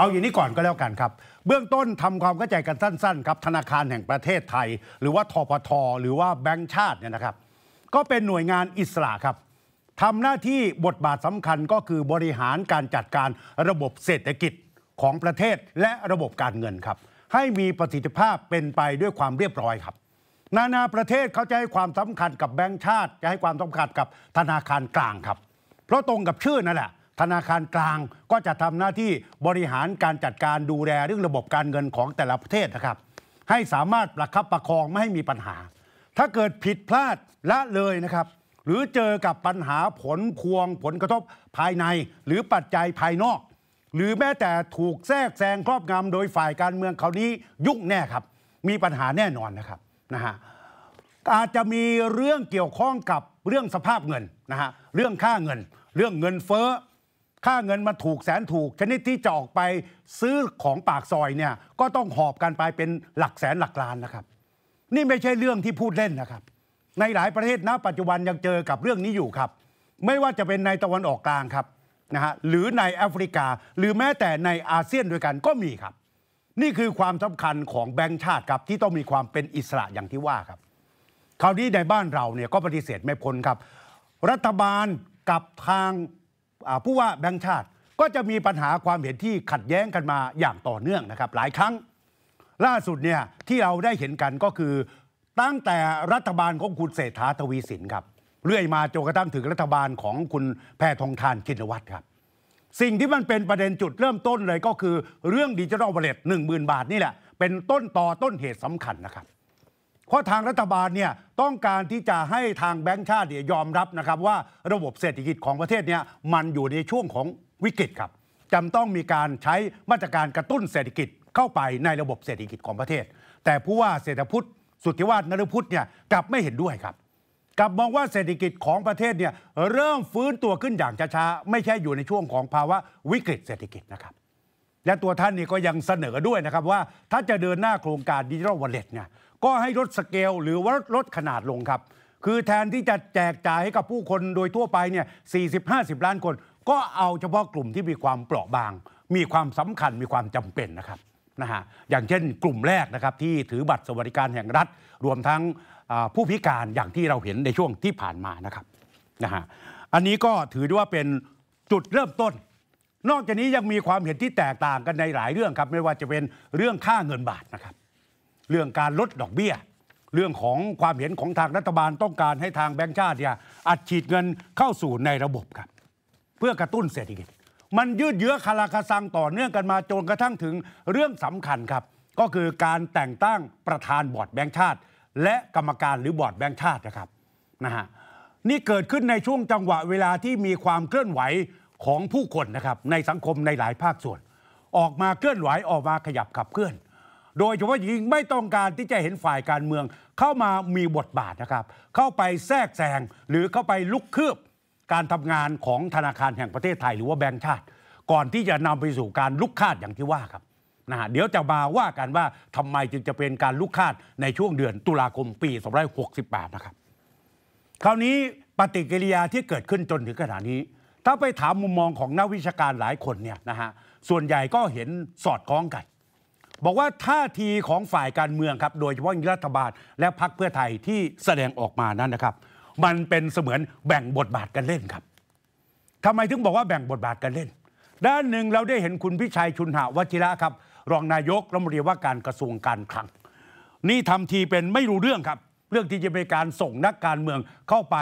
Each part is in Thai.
เอาอย่างนี้ก่อนก็แล้วกันครับเบื้องต้นทำความเข้าใจกันสั้นๆครับธนาคารแห่งประเทศไทย หรือว่าทปทหรือว่าแบงก์ชาติเนี่ยนะครับก็เป็นหน่วยงานอิสระครับทำหน้าที่บทบาทสำคัญก็คือบริหารการจัดการระบบเศรษฐกิจของประเทศและระบบการเงินครับ ให้มีประสิทธิภาพเป็นไปด้วยความเรียบร้อยครับ นานาประเทศเขาจะให้ความสำคัญกับแบงก์ชาติจะให้ความสำคัญกับธนาคารกลางครับเพราะตรงกับชื่อนั่นแหละธนาคารกลางก็จะทำหน้าที่บริหารการจัดการดูแลเรื่องระบบการเงินของแต่ละประเทศนะครับ ให้สามารถประคับประคองไม่ให้มีปัญหา ถ้าเกิดผิดพลาดละเลยนะครับ หรือเจอกับปัญหาผลพวงผลกระทบภายใน หรือปัจจัยภายนอก หรือแม้แต่ถูกแทรกแซงครอบงำโดยฝ่ายการเมืองเขานี้ยุ่งแน่ครับมีปัญหาแน่นอนนะครับนะฮะอาจจะมีเรื่องเกี่ยวข้องกับเรื่องสภาพเงินนะฮะเรื่องค่าเงิน เรื่องเงินเฟ้อค่าเงินมันถูกแสนถูกชนิดที่จะออกไปซื้อของปากซอยเนี่ยก็ต้องหอบกันไปเป็นหลักแสนหลักล้านนะครับ นี่ไม่ใช่เรื่องที่พูดเล่นนะครับ ในหลายประเทศณ ปัจจุบันยังเจอกับเรื่องนี้อยู่ครับ ไม่ว่าจะเป็นในตะวันออกกลางครับนะฮะหรือในแอฟริกา หรือแม้แต่ในอาเซียนด้วยกันก็มีครับ นี่คือความสำคัญของแบงค์ชาติครับที่ต้องมีความเป็นอิสระอย่างที่ว่าครับคราวนี้ในบ้านเราเนี่ยก็ปฏิเสธไม่พ้นครับ รัฐบาลกับทางผู้ว่าแบงค์ชาติก็จะมีปัญหาความเห็นที่ขัดแย้งกันมาอย่างต่อเนื่องนะครับ หลายครั้ง ล่าสุดเนี่ยที่เราได้เห็นกันก็คือตั้งแต่รัฐบาลของคุณเศรษฐาทวีสินครับเรื่อยมาจนกระทั่งถึงรัฐบาลของคุณแพทองทานชินวัตรครับ สิ่งที่มันเป็นประเด็นจุดเริ่มต้นเลย ก็คือ เรื่องดิจิทัลวอลเล็ตหนึ่งหมื่นบาทนี่แหละเป็นต้นต่อต้นเหตุสำคัญนะครับเพราะทางรัฐบาลเนี่ยต้องการที่จะให้ทางแบงค์ชาติยอมรับนะครับ ว่าระบบเศรษฐกิจของประเทศเนี่ยมันอยู่ในช่วงของวิกฤตครับจำต้องมีการใช้มาตรการกระตุ้นเศรษฐกิจ เข้าไปในระบบเศรษฐกิจของประเทศ แต่ผู้ว่าเศรษฐพุทธสุทธิวาฒนฤพุทธเนี่ยกลับไม่เห็นด้วยครับกลับมองว่าเศรษฐกิจของประเทศเนี่ยเริ่มฟื้นตัวขึ้นอย่างช้าๆไม่ใช่อยู่ในช่วงของภาวะวิกฤตเศรษฐกิจนะครับและตัวท่านนี่ก็ยังเสนอด้วยนะครับว่าถ้าจะเดินหน้าโครงการดิจิทัลวอลเล็ตเนี่ยก็ให้ลดสเกลหรือว่าลดขนาดลงครับ คือแทนที่จะแจกจ่ายให้กับผู้คนโดยทั่วไปเนี่ย40-50 ล้านคน ก็เอาเฉพาะกลุ่มที่มีความเปราะบาง มีความสำคัญมีความจำเป็นนะครับ นะฮะ อย่างเช่น กลุ่มแรกนะครับ ที่ถือบัตรสวัสดิการแห่งรัฐ รวมทั้งผู้พิการอย่างที่เราเห็นในช่วงที่ผ่านมานะครับนะฮะอันนี้ก็ถือได้ว่าเป็นจุดเริ่มต้น นอกจากนี้ยังมีความเห็นที่แตกต่างกันในหลายเรื่องครับไม่ว่าจะเป็นเรื่องค่าเงินบาทนะครับเรื่องการลดดอกเบี้ย เรื่องของความเห็นของทางรัฐบาลต้องการให้ทางแบงก์ชาติเนี่ยอัดฉีดเงินเข้าสู่ในระบบครับเพื่อกระตุ้นเศรษฐกิจ มันยืดเยื้อคาราคาซังต่อเนื่องกันมาจนกระทั่งถึงเรื่องสำคัญครับ ก็คือการแต่งตั้งประธานบอร์ดแบงก์ชาติและกรรมการหรือบอร์ดแบงก์ชาตินะครับนะฮะนี่เกิดขึ้นในช่วงจังหวะเวลาที่มีความเคลื่อนไหวของผู้คนนะครับในสังคมในหลายภาคส่วน ออกมาเคลื่อนไหวออกมาขยับขับเคลื่อนโดยเฉพาะยิ่งไม่ต้องการที่จะเห็นฝ่ายการเมือง เข้ามามีบทบาทนะครับ เข้าไปแทรกแซงหรือเข้าไปลุกคืบการทำงานของธนาคารแห่งประเทศไทย หรือว่าแบงก์ชาติ ก่อนที่จะนำไปสู่การลุกคาดอย่างที่ว่าครับนะฮะเดี๋ยวจะมาว่ากันว่าทำไมจึงจะเป็นการลุกคาดในช่วงเดือนตุลาคมปี2568นะครับคราวนี้ปฏิกิริยาที่เกิดขึ้นจนถึงขณะนี้ ถ้าไปถามมุมมองของนักวิชาการหลายคนเนี่ยนะฮะส่วนใหญ่ก็เห็นสอดคล้องกันบอกว่าท่าทีของฝ่ายการเมืองครับโดยเฉพาะรัฐบาล และพรรคเพื่อไทยที่แสดงออกมานั้นนะครับ มันเป็นเสมือนแบ่งบทบาทกันเล่นครับทำไมถึงบอกว่าแบ่งบทบาทกันเล่น ด้านหนึ่งเราได้เห็นคุณพิชัยชุนหาวชิระครับ รองนายกรัฐมนตรีว่าการกระทรวงการคลัง นี่ทำทีเป็นไม่รู้เรื่องครับ เรื่องที่จะเป็นการส่งนักการเมืองเข้าไป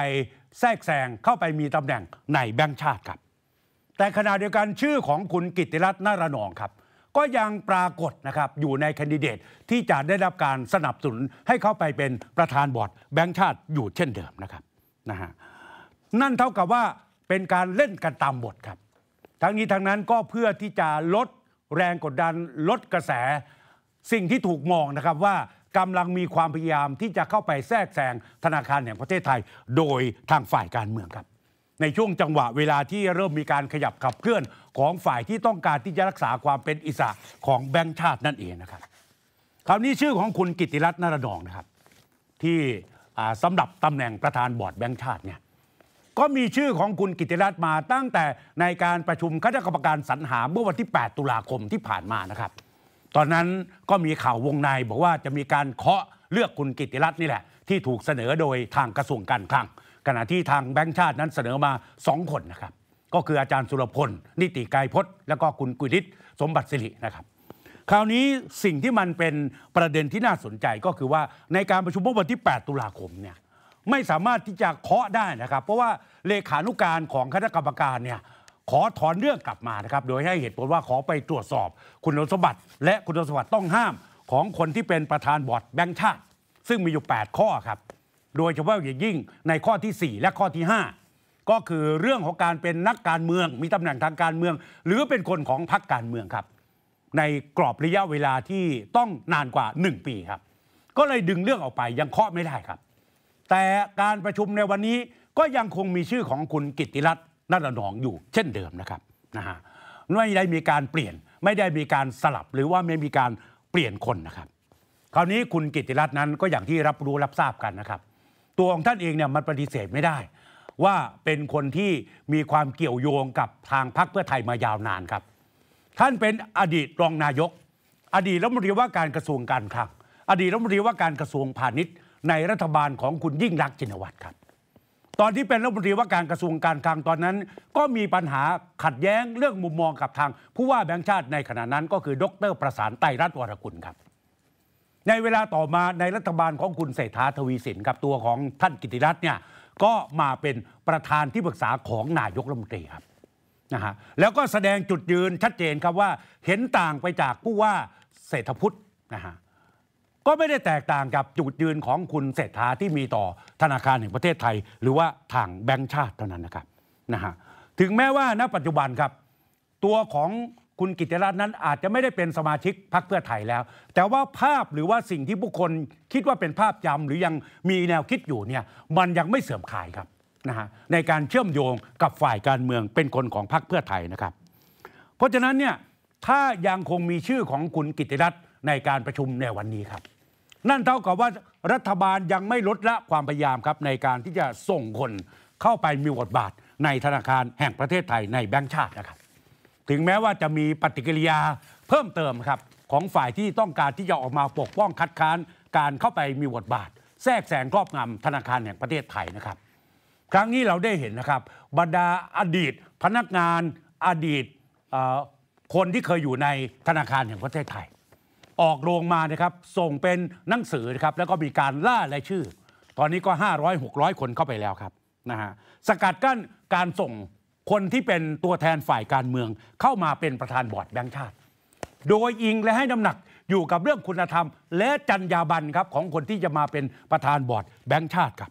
แทรกแซงเข้าไปมีตำแหน่งในแบงค์ชาติครับ แต่ขณะเดียวกันชื่อของคุณกิติรัตน์นารนองครับก็ยังปรากฏนะครับอยู่ในคคนดิเดตที่จะได้รับการสนับสนุนให้เข้าไปเป็นประธานบอร์ดแบงก์ชาติอยู่เช่นเดิมนะครับนะฮะนั่นเท่ากับว่าเป็นการเล่นกันตามบทครับทั้งนี้ทั้งนั้นก็เพื่อที่จะลดแรงกดดันลดกระแสสิ่งที่ถูกมองนะครับว่ากำลังมีความพยายามที่จะเข้าไปแทรกแซงธนาคารแห่งประเทศไทย โดยทางฝ่ายการเมืองครับในช่วงจังหวะเวลาที่เริ่มมีการขยับขับเคลื่อนของฝ่ายที่ต้องการที่จะรักษาความเป็นอิสระของแบงค์ชาตินั่นเองนะครับคราวนี้ชื่อของคุณกิติรัตน์นรดองนะครับที่สำหรับตำแหน่งประธานบอร์ดแบงค์ชาติเนี่ยก็มีชื่อของคุณกิติรัตน์มาตั้งแต่ในการประชุมคณะกรรมการสรรหาเมื่อวันที่ 8 ตุลาคมที่ผ่านมานะครับ ตอนนั้นก็มีข่าววงในบอกว่าจะมีการเคาะเลือกคุณกิติรัตน์นี่แหละที่ถูกเสนอโดยทางกระทรวงการคลังขณะที่ทางแบงค์ชาตินั้นเสนอมา 2 คนนะครับ ก็คืออาจารย์สุรพล นิติกายพจน์และก็คุณกุลิศสมบัติสิรินะครับ คราวนี้สิ่งที่มันเป็นประเด็นที่น่าสนใจก็คือว่าในการประชุมเมื่อวันที่ 8 ตุลาคมเนี่ยไม่สามารถที่จะเคาะได้นะครับ เพราะว่าเลขานุการของคณะกรรมการเนี่ยขอถอนเรื่องกลับมานะครับโดยให้เหตุผลว่าขอไปตรวจสอบคุณสมบัติและคุณสมบัติต้องห้าม ของคนที่เป็นประธานบอร์ดแบงค์ชาติซึ่งมีอยู่ 8 ข้อครับโดยเฉพาะอย่างยิ่งในข้อที่ 4 และข้อที่ 5 ก็คือเรื่องของการเป็นนักการเมือง มีตำแหน่งทางการเมือง หรือเป็นคนของพรรคการเมืองครับ ในกรอบระยะเวลาที่ต้องนานกว่า 1 ปีครับ ก็เลยดึงเรื่องออกไปยังเคาะไม่ได้ครับ แต่การประชุมในวันนี้ก็ยังคงมีชื่อของคุณกิติรัตน์นรนองอยู่เช่นเดิมนะครับนะฮะไม่ได้มีการเปลี่ยน ไม่ได้มีการสลับ หรือว่าไม่มีการเปลี่ยนคนนะครับ คราวนี้คุณกิติรัตน์นั้นก็อย่างที่รับรู้รับทราบกันนะครับตัวของท่านเองเนี่ยมันปฏิเสธไม่ได้ว่าเป็นคนที่มีความเกี่ยวโยงกับทางพรรคเพื่อไทยมายาวนานครับ ท่านเป็นอดีตรองนายก อดีตรัฐมนตรีว่าการกระทรวงการคลังอดีตรัฐมนตรีว่าการกระทรวงพาณิชย์ ในรัฐบาลของคุณยิ่งรักจินวัตรครับตอนที่เป็นรัฐมนตรีว่าการกระทรวงการคลังตอนนั้น ก็มีปัญหาขัดแย้งเรื่องมุมมองกับทางผู้ว่าแบงค์ชาติในขณะนั้น ก็คือดรประสานไตรรัตน์วรกุลครับในเวลาต่อมาในรัฐบาลของคุณเศรษฐาทวีสินครับตัวของท่านกิติรัตน์เนี่ยก็มาเป็นประธานที่ปรึกษาของนายกรัฐมนตรีครับนะฮะแล้วก็แสดงจุดยืนชัดเจนครับว่าเห็นต่างไปจากผู้ว่าเศรษฐพุทธนะฮะก็ไม่ได้แตกต่างกับจุดยืนของคุณเศรษฐาที่มีต่อธนาคารแห่งประเทศไทย หรือว่าทางแบงก์ชาติเท่านั้นนะครับนะฮะถึงแม้ว่าณปัจจุบันครับตัวของคุณกิติรัตน์นั้นอาจจะไม่ได้เป็นสมาชิกพรรคเพื่อไทยแล้ว แต่ว่าภาพหรือว่าสิ่งที่ผู้คนคิดว่าเป็นภาพจำหรือยังมีแนวคิดอยู่เนี่ยมันยังไม่เสื่อมคลายครับนะฮะในการเชื่อมโยงกับฝ่ายการเมืองเป็นคนของพรรคเพื่อไทยนะครับ เพราะฉะนั้นเนี่ยถ้ายังคงมีชื่อของคุณกิติรัตน์ในการประชุมในวันนี้ครับ นั่นเท่ากับว่ารัฐบาลยังไม่ลดละความพยายามครับในการที่จะส่งคนเข้าไปมีบทบาท ในธนาคารแห่งประเทศไทยในแบงก์ชาตินะครับถึงแม้ว่าจะมีปฏิกิริยาเพิ่มเติมครับของฝ่ายที่ต้องการที่จะออกมาปกป้องคัดค้าน การเข้าไปมีบทบาท แทรกแซงครอบงำธนาคารแห่งประเทศไทยนะครับ ครั้งนี้เราได้เห็นนะครับ บรรดาอดีต พนักงานอดีตคนที่เคยอยู่ในธนาคารแห่งประเทศไทยออกโรงมานะครับส่งเป็นหนังสือนะครับแล้วก็มีการล่ารายชื่อ ตอนนี้ก็ 500 600 คนเข้าไปแล้วครับนะฮะสกัดกั้นการส่งคนที่เป็นตัวแทนฝ่ายการเมืองเข้ามาเป็นประธานบอร์ดแบงค์ชาติ โดยอิงและให้น้ำหนักอยู่กับเรื่องคุณธรรม และจรรยาบรรณครับของคนที่จะมาเป็นประธานบอร์ดแบงค์ชาติครับ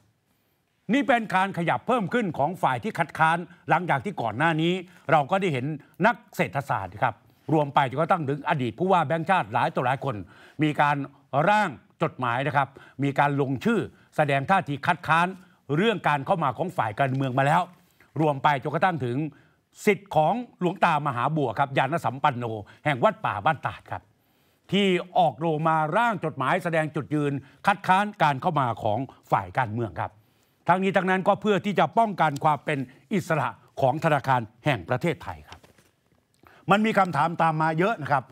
นี่เป็นการขยับเพิ่มขึ้นของฝ่ายที่คัดค้านหลังจากที่ก่อนหน้านี้ เราก็ได้เห็นนักเศรษฐศาสตร์ครับรวมไปจนกระทั่งถึงอดีตผู้ว่าแบงค์ชาติหลายต่อหลายคน มีการร่างจดหมายนะครับ มีการลงชื่อแสดงท่าทีคัดค้าน เรื่องการเข้ามาของฝ่ายการเมืองมาแล้วรวมไปจนกระทั่งถึงสิทธิ์ของหลวงตามหาบัวครับยานสัมปันโนแห่งวัดป่าบ้านตาดครับ ที่ออกโรงมาร่างจดหมายแสดงจุดยืนคัดค้านการเข้ามาของฝ่ายการเมืองครับ ทั้งนี้ทั้งนั้นก็เพื่อที่จะป้องกันความเป็นอิสระของธนาคารแห่งประเทศไทยครับ มันมีคำถามตามมาเยอะนะครับ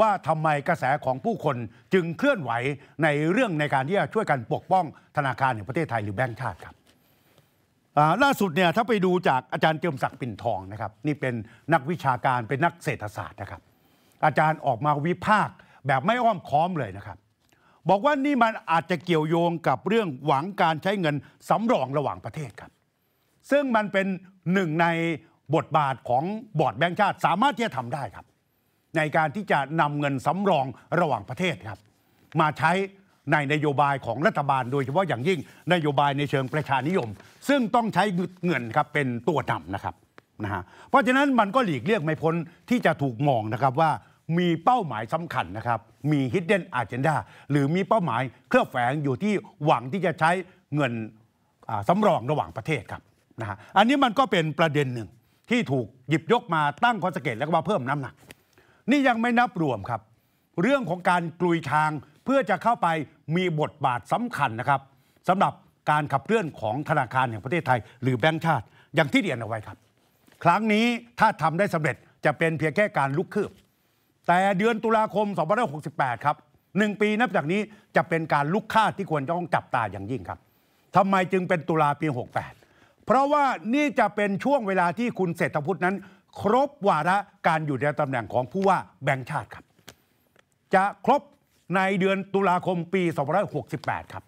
ว่าทำไมกระแสของผู้คนจึงเคลื่อนไหวในเรื่องในการที่จะช่วยกันปกป้องธนาคารแห่งประเทศไทย หรือแบงก์ชาติครับล่าสุดเนี่ยถ้าไปดูจากอาจารย์เจิมศักดิ์ปิ่นทองนะครับ นี่เป็นนักวิชาการเป็นนักเศรษฐศาสตร์นะครับ อาจารย์ออกมาวิพากษ์แบบไม่อ้อมค้อมเลยนะครับ บอกว่านี่มันอาจจะเกี่ยวโยงกับเรื่องหวังการใช้เงินสำรองระหว่างประเทศครับซึ่งมันเป็นหนึ่งในบทบาทของบอร์ดแบงก์ชาติสามารถที่จะทำได้ครับ ในการที่จะนำเงินสำรองระหว่างประเทศครับ มาใช้ในนโยบายของรัฐบาล โดยเฉพาะอย่างยิ่งนโยบายในเชิงประชานิยม ซึ่งต้องใช้เงินครับเป็นตัวนำนะครับนะฮะเพราะฉะนั้นมันก็หลีกเลี่ยงไม่พ้นที่จะถูกมองนะครับว่ามีเป้าหมายสำคัญนะครับมี hidden agenda หรือมีเป้าหมายเคลือบแฝงอยู่ที่หวังที่จะใช้เงินสำรองระหว่างประเทศครับนะฮะอันนี้มันก็เป็นประเด็นหนึ่ง ที่ถูกหยิบยกมาตั้งข้อสังเกต แล้วก็มาเพิ่มน้ำหนักนี่ยังไม่นับรวมครับ เรื่องของการกลุยทางเพื่อจะเข้าไปมีบทบาทสำคัญนะครับสำหรับการขับเคลื่อนของธนาคารแห่งประเทศไทย หรือแบงก์ชาติอย่างที่เรียนเอาไว้ครับ ครั้งนี้ถ้าทำได้สำเร็จจะเป็นเพียงแค่การลุกคืบแต่เดือนตุลาคม 2568 ครับหนึ่งปีนับจากนี้จะเป็นการลุกค่าที่ควรจะต้องจับตาอย่างยิ่งครับทำไมจึงเป็นตุลาปี68 เพราะว่านี่จะเป็นช่วงเวลาที่คุณเศรษฐพุทธนั้น ครบวาระการอยู่ในตำแหน่งของผู้ว่าแบงค์ชาติครับ จะครบในเดือนตุลาคมปี 2568 ครับ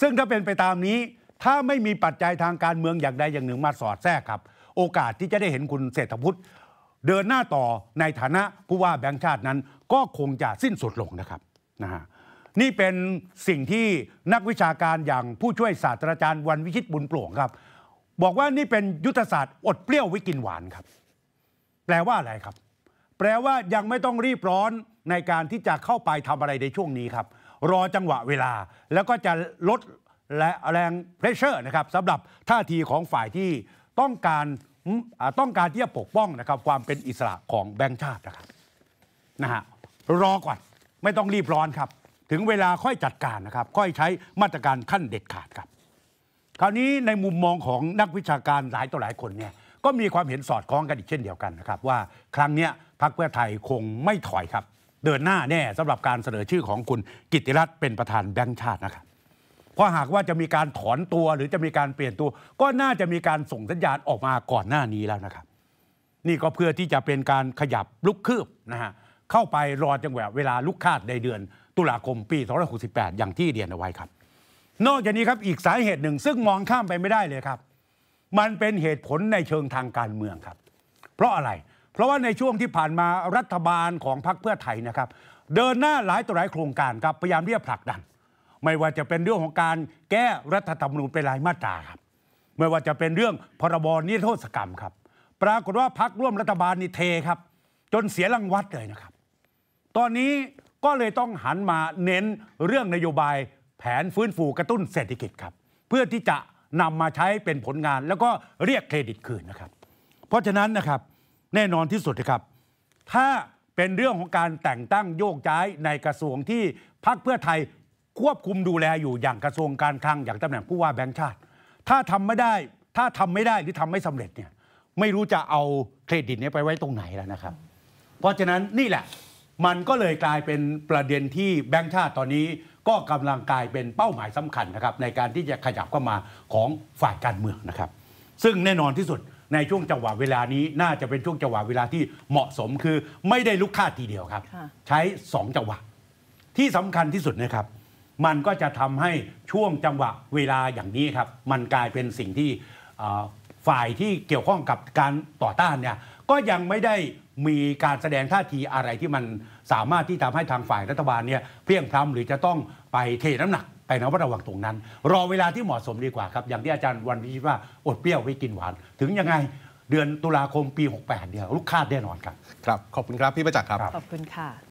ซึ่งถ้าเป็นไปตามนี้ ถ้าไม่มีปัจจัยทางการเมืองอย่างใดอย่างหนึ่งมาสอดแทรกครับ โอกาสที่จะได้เห็นคุณเศรษฐพุทธเดินหน้าต่อในฐานะผู้ว่าแบงค์ชาตินั้น ก็คงจะสิ้นสุดลงนะครับนะฮะนี่เป็นสิ่งที่นักวิชาการอย่างผู้ช่วยศาสตราจารย์วันวิชิตบุญปลวงครับ บอกว่านี่เป็นยุทธศาสตร์อดเปรี้ยววิกินหวานครับ แปลว่าอะไรครับ แปลว่ายังไม่ต้องรีบร้อนในการที่จะเข้าไปทำอะไรในช่วงนี้ครับ รอจังหวะเวลาแล้วก็จะลดและแรงเพรสเชอร์นะครับสำหรับท่าทีของฝ่ายที่ต้องการต้องการที่จะปกป้องนะครับ ความเป็นอิสระของแบงค์ชาตินะครับนะฮะรอก่อนไม่ต้องรีบร้อนครับ ถึงเวลาค่อยจัดการนะครับค่อยใช้มาตรการขั้นเด็ดขาดครับ คราวนี้ในมุมมองของนักวิชาการหลายต่อหลายคนเนี่ยก็มีความเห็นสอดคล้องกันอีกเช่นเดียวกันนะครับว่าครั้งนี้พรรคเพื่อไทยคงไม่ถอยครับเดินหน้าแน่สำหรับการเสนอชื่อของคุณกิติรัตน์เป็นประธานแบงค์ชาตินะครับ เพราะหากว่าจะมีการถอนตัว หรือจะมีการเปลี่ยนตัว ก็น่าจะมีการส่งสัญญาณออกมาก่อนหน้านี้แล้วนะครับ นี่ก็เพื่อที่จะเป็นการขยับลุกคืบนะฮะเข้าไปรอจังหวะเวลาลุกคาดในเดือน ตุลาคมปี2568 อย่างที่เรียนเอาไว้ครับ นอกจากนี้ครับอีกสาเหตุหนึ่งซึ่งมองข้ามไปไม่ได้เลยครับ มันเป็นเหตุผลในเชิงทางการเมืองครับ เพราะอะไรเพราะว่าในช่วงที่ผ่านมารัฐบาลของพรรคเพื่อไทยนะครับ เดินหน้าหลายต่อหลายโครงการครับ พยายามเรียกผลักดันไม่ว่าจะเป็นเรื่องของการแก้รัฐธรรมนูญเป็นรายมาตราครับ ไม่ว่าจะเป็นเรื่องพรบนิรโทษกรรมครับ ปรากฏว่าพรรคร่วมรัฐบาลนี่เทครับ จนเสียรังวัดเลยนะครับ ตอนนี้ก็เลยต้องหันมาเน้นเรื่องนโยบายแผนฟื้นฟูกระตุ้นเศรษฐกิจครับ เพื่อที่จะนำมาใช้เป็นผลงาน แล้วก็เรียกเครดิตคืนนะครับ เพราะฉะนั้นนะครับแน่นอนที่สุดนะครับ ถ้าเป็นเรื่องของการแต่งตั้งโยกย้ายในกระทรวงที่พักเพื่อไทยควบคุมดูแลอยู่อย่างกระทรวงการคลังอย่างตำแหน่งผู้ว่าแบงค์ชาติ ถ้าทำไม่ได้ ถ้าทำไม่ได้หรือทำไม่สำเร็จเนี่ย ไม่รู้จะเอาเครดิตนี้ไปไว้ตรงไหนแล้วนะครับ เพราะฉะนั้นนี่แหละมันก็เลยกลายเป็นประเด็นที่แบงค์ชาติ ตอนนี้ก็กำลังกลายเป็นเป้าหมายสำคัญนะครับในการที่จะขยับเข้ามาของฝ่ายการเมืองนะครับ ซึ่งแน่นอนที่สุดในช่วงจังหวะเวลานี้น่าจะเป็นช่วงจังหวะเวลาที่เหมาะสมคือไม่ได้ลุกค่าทีเดียวครับ ใช้ 2 จังหวะ ที่สำคัญที่สุดนะครับ มันก็จะทำให้ช่วงจังหวะเวลาอย่างนี้ครับ มันกลายเป็นสิ่งที่ฝ่ายที่เกี่ยวข้องกับการต่อต้านเนี่ยก็ยังไม่ได้มีการแสดงท่าทีอะไรที่มันสามารถที่ทำให้ทางฝ่ายรัฐบาลเนี่ยเพียงพร้ำหรือจะต้องไปเทน้ำหนักไปนะว่าระวังตรงนั้น รอเวลาที่เหมาะสมดีกว่าครับ อย่างที่อาจารย์วันพิชิตว่าอดเปรี้ยวไว้กินหวาน ถึงยังไง เดือนตุลาคมปี 68เดียวลูกคาดแน่นอนครับครับ ขอบคุณครับ พี่ประจักษ์ครับ ขอบคุณค่ะ